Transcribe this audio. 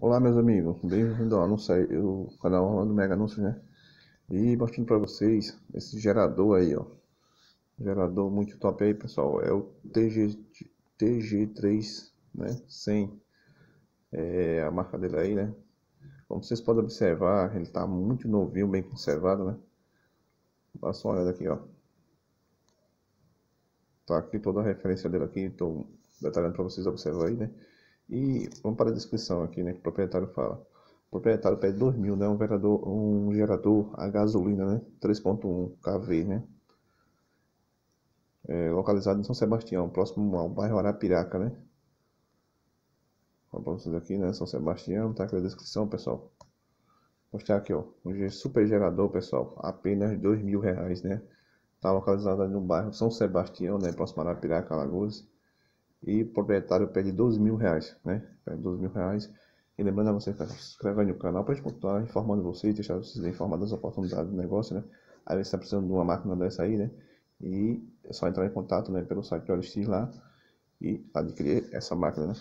Olá meus amigos, bem-vindo ao anúncio aí, o canal do Mega Anúncio, né? E mostrando para vocês esse gerador aí, ó. Gerador muito top aí, pessoal. É o TG, TG3, né? 100. É a marca dele aí, né? Como vocês podem observar, ele tá muito novinho, bem conservado, né? Passa uma olhada aqui, ó. Tá aqui toda a referência dele aqui, tô então, detalhando para vocês observar aí, né? E vamos para a descrição aqui, né? Que o proprietário fala. O proprietário pede 2000, mil, né? Um, verador, um gerador a gasolina, né? 3.1 kV, né? É, localizado em São Sebastião, próximo ao bairro Arapiraca, né? Vamos para vocês aqui, né? São Sebastião, tá aqui na descrição, pessoal. Vou mostrar aqui, ó. Um super gerador, pessoal. Apenas 2 mil reais, né? Tá localizado no bairro São Sebastião, né? Próximo a Arapiraca, Alagoas e o proprietário pede 12 mil reais, né? Pede 12 mil reais. E lembrando a você, cara, se inscreve aí no canal para gente continuar informando vocês, deixar vocês informados das oportunidades do negócio, né? Aí você está precisando de uma máquina dessa aí, né? E é só entrar em contato né, pelo site do LX lá e adquirir essa máquina, né?